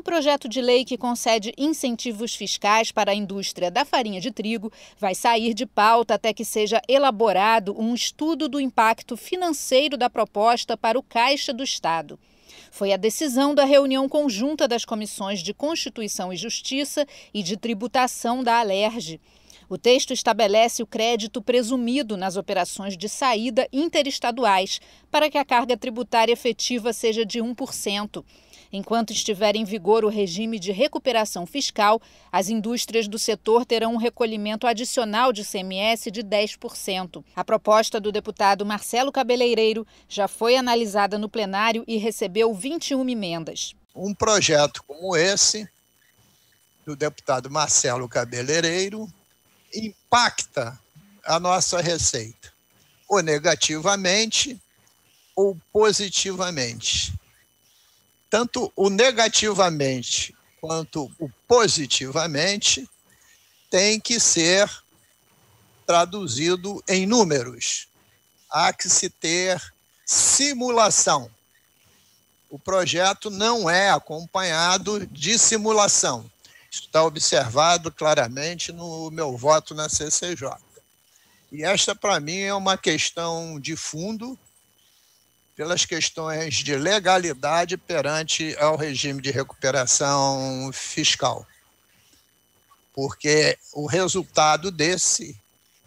o projeto de lei que concede incentivos fiscais para a indústria da farinha de trigo vai sair de pauta até que seja elaborado um estudo do impacto financeiro da proposta para o Caixa do Estado. Foi a decisão da reunião conjunta das comissões de Constituição e Justiça e de Tributação da Alerj. O texto estabelece o crédito presumido nas operações de saída interestaduais, para que a carga tributária efetiva seja de 1%. Enquanto estiver em vigor o regime de recuperação fiscal, as indústrias do setor terão um recolhimento adicional de CMS de 10%. A proposta do deputado Marcelo Cabeleireiro já foi analisada no plenário e recebeu 21 emendas. Um projeto como esse, do deputado Marcelo Cabeleireiro, impacta a nossa receita, ou negativamente ou positivamente tanto o negativamente quanto o positivamente tem que ser traduzido em números. Há que se ter simulação. O projeto não é acompanhado de simulação. Isso está observado claramente no meu voto na CCJ. E esta, para mim, é uma questão de fundo pelas questões de legalidade perante ao regime de recuperação fiscal. Porque o resultado desse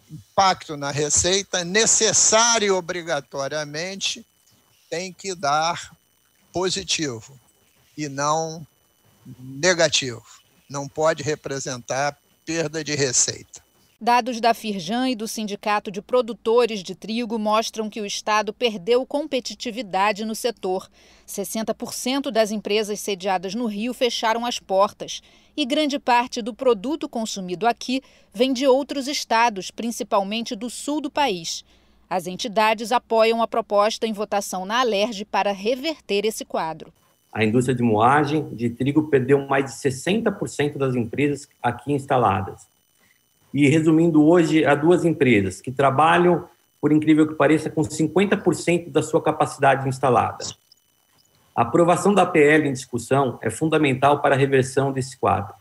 impacto na receita necessário e obrigatoriamente tem que dar positivo e não negativo. Não pode representar perda de receita. Dados da Firjan e do Sindicato de Produtores de Trigo mostram que o Estado perdeu competitividade no setor. 60% das empresas sediadas no Rio fecharam as portas. E grande parte do produto consumido aqui vem de outros estados, principalmente do sul do país. As entidades apoiam a proposta em votação na Alerj para reverter esse quadro. A indústria de moagem de trigo perdeu mais de 60% das empresas aqui instaladas e resumindo hoje a duas empresas que trabalham, por incrível que pareça, com 50% da sua capacidade instalada. A aprovação da PL em discussão é fundamental para a reversão desse quadro,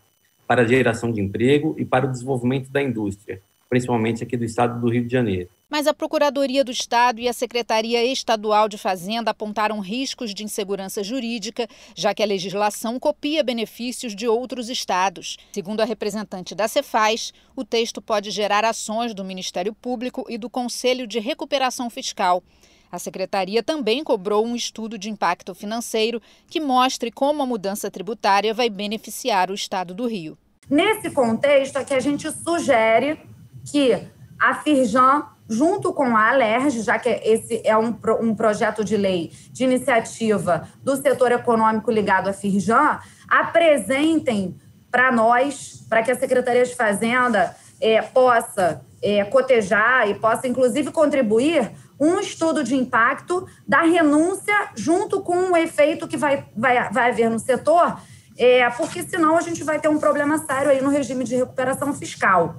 para a geração de emprego e para o desenvolvimento da indústria, principalmente aqui do estado do Rio de Janeiro. Mas a Procuradoria do Estado e a Secretaria Estadual de Fazenda apontaram riscos de insegurança jurídica, já que a legislação copia benefícios de outros estados. Segundo a representante da Cefaz, o texto pode gerar ações do Ministério Público e do Conselho de Recuperação Fiscal. A secretaria também cobrou um estudo de impacto financeiro que mostre como a mudança tributária vai beneficiar o estado do Rio. Nesse contexto é que a gente sugere que a Firjan, junto com a Alerj, já que esse é um, um projeto de lei de iniciativa do setor econômico ligado à Firjan, apresentem para nós, para que a Secretaria de Fazenda é, possa é, cotejar e possa, inclusive, contribuir um estudo de impacto da renúncia junto com o efeito que vai, vai, vai haver no setor, é, porque senão a gente vai ter um problema sério aí no regime de recuperação fiscal.